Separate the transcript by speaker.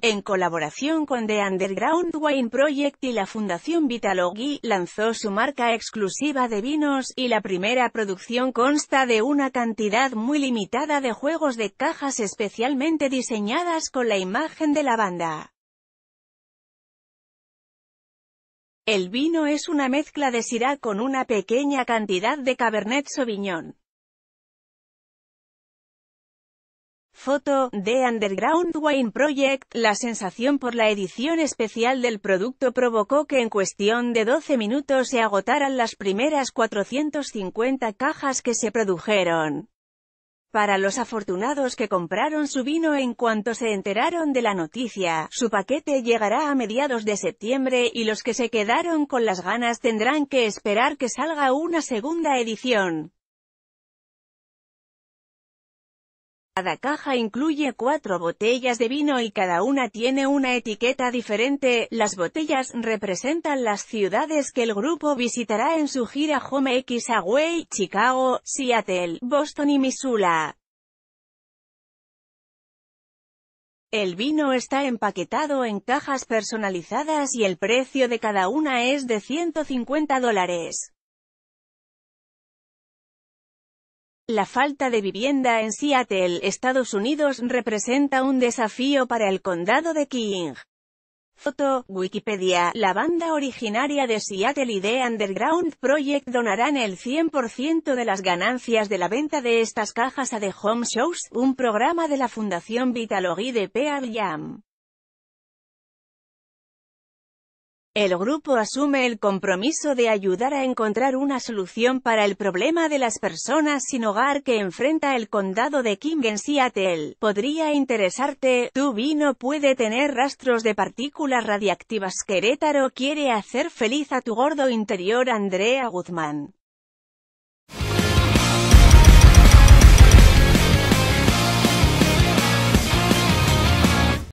Speaker 1: en colaboración con The Underground Wine Project y la Fundación Vitalogy, lanzó su marca exclusiva de vinos, y la primera producción consta de una cantidad muy limitada de juegos de cajas especialmente diseñadas con la imagen de la banda. El vino es una mezcla de Syrah con una pequeña cantidad de Cabernet Sauvignon. Foto, de Underground Wine Project, la sensación por la edición especial del producto provocó que en cuestión de 12 minutos se agotaran las primeras 450 cajas que se produjeron. Para los afortunados que compraron su vino en cuanto se enteraron de la noticia, su paquete llegará a mediados de septiembre y los que se quedaron con las ganas tendrán que esperar que salga una segunda edición. Cada caja incluye cuatro botellas de vino y cada una tiene una etiqueta diferente. Las botellas representan las ciudades que el grupo visitará en su gira Home X Away, Chicago, Seattle, Boston y Missoula. El vino está empaquetado en cajas personalizadas y el precio de cada una es de 150 dólares. La falta de vivienda en Seattle, Estados Unidos representa un desafío para el condado de King. Foto, Wikipedia, la banda originaria de Seattle y The Underground Project donarán el 100% de las ganancias de la venta de estas cajas a The Home Shows, un programa de la Fundación Vitalogy de Pearl Jam. El grupo asume el compromiso de ayudar a encontrar una solución para el problema de las personas sin hogar que enfrenta el condado de King en Seattle. Podría interesarte, tu vino puede tener rastros de partículas radiactivas. Querétaro quiere hacer feliz a tu gordo interior Andrea Guzmán.